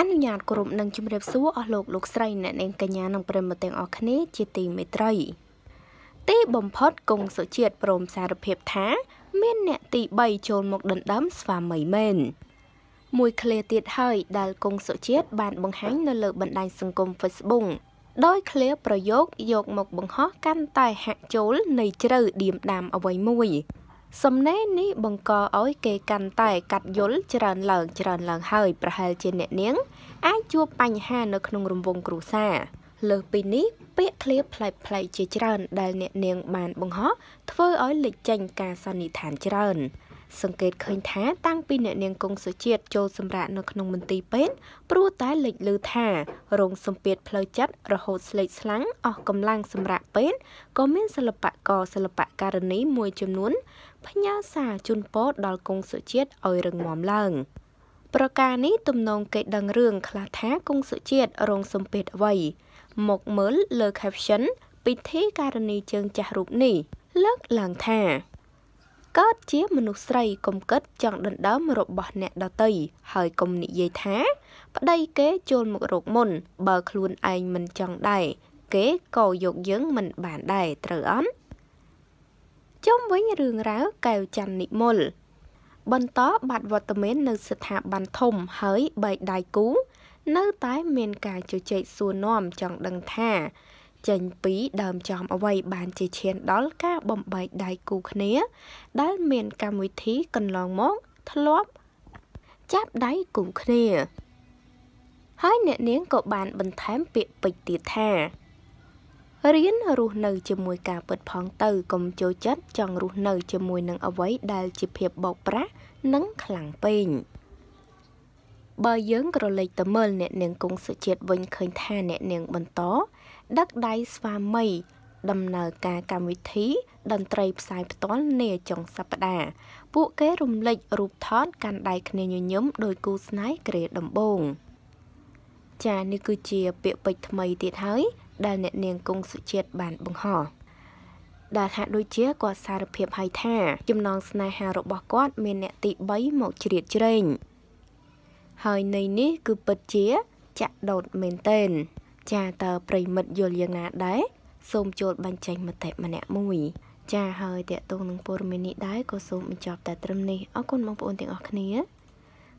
អនុញ្ញាតគ្រប់នឹងជម្រាបសួរអស់លោកលោកស្រីអ្នកនាងកញ្ញានិងប្រិមត្តទាំងអស់គ្នាជាទីមេត្រី ទីបំផុតគង់សុជាតិព្រមសារភាពថាមានអ្នកទី3ចូលមកដណ្ដើមស្វាមីមែនមួយឃ្លាទៀតហើយដែលគង់សុជាតិបានបង្ហាញនៅលើបណ្ដាញសង្គម Facebook ដោយឃ្លាប្រយោគយកមកបង្ហោះកាន់តែហាក់ចូលនៃជ្រៅឌៀមដាមអ្វីមួយសំណេរនេះបង្កឲ្យគេកាន់តែកាត់យល់ច្រើនឡើងច្រើនឡើងហើយប្រហែលជាអ្នកនាងអាចជួបបញ្ហានៅក្នុងរង្វង់គ្រួសារលើសពីនេះពាក្យឃ្លាប្លែកផ្លៃជាច្រើនដែលអ្នកនាងបានបង្ហោះធ្វើឲ្យលេចចេញការសន្និដ្ឋានច្រើន សង្កេតឃើញថាតាំងពីអ្នកនាងកុងសុជាតិចូលសម្រាកនៅក្នុងមន្ទីរពេទ្យព្រោះតែលេចឮថា រងសម្ពាធផ្លូវចិត្តរហូតស្លេកស្លាំងអស់កម្លាំងសម្រាកពេទ្យក៏មានសិល្បករសិល្បករនីមួយចំនួន ផ្ញើសារជូនពរដល់កុងសុជាតិឲ្យរឹងមាំឡើង។ប្រការនេះទំនងគេដឹងរឿងខ្លះថាគង់សុជាតិរងសម្ពាធអ្វីមកមើលលើ caption ពិធីការនីជើងចាស់រូបនេះ លើកឡើងថាកើតជាមនុស្សស្រីកុំគិត ចង់ដណ្ដើមរបស់អ្នកដតីហើយកុំនិយាយថា ប្តីគេចូលមករកមុនបើខ្លួនឯងមិនចង់ដែរគេក៏យកយើងមិនបានដែរត្រូវអត់ជុំវិញរឿងរ៉ាវកែវច័ន្ទនិមលបន្តបាត់វត្តមាននៅស្ថាប័នធំហើយបីដៃគូ នៅតែមាន ការជជែកសួរនាំចង់ដឹងថាចេញពីដើមចំអ្វីបានជាឈាន ដល់ការបំបែកដៃគូគ្នា ដែលមានកម្មវិធីកន្លងមកធ្លាប់ចាប់ដៃគូគ្នាហើយអ្នកនាងក៏បានបន្ថែមពាក្យពេចន៍ទៀតថារៀនរស់នៅជាមួយការពិតផងទៅកុំចូលចិត្តចង់រស់នៅជាមួយនឹងអ្វីដែលជាភាពបោកប្រាស់និងខ្លាំងពេកបើយើងក្រឡេកទៅមើលអ្នកនាងគង់សុជាតិវិញឃើញថាអ្នកនាងបន្តដឹកដៃស្វាមី ដំណើរការកម្មវិធីតន្ត្រីផ្សាយផ្ទាល់នាចុងសប្តាហ៍ពួកគេរំលេចរូបថតកាន់ដៃគ្នាញញឹមដោយគូស្នេហ៍ក្រេដំបងចានេះគឺជាពាក្យពេចថ្មីទៀតហើយដែលអ្នកនាងគង់សុជាតិបានបង្ហោះដែលហាក់ដូចជាគាត់សារភាពឲ្យថា ចំណងស្នេហារបស់គាត់ មានអ្នកទី3មកជ្រៀតជ្រែងហើយនៃនេះគឺពិតជាចាក់ដោតមែនតែនចាតើប្រិមិត្តយល់យ៉ាងណាដែរសូមចូលបញ្ចេញមតិម្នាក់មួយ ចា ហើយតេតងនឹងព័ត៌មាននេះដែរក៏សូមបញ្ចប់តែត្រឹមនេះអរគុណបងប្អូនទាំងអស់គ្នា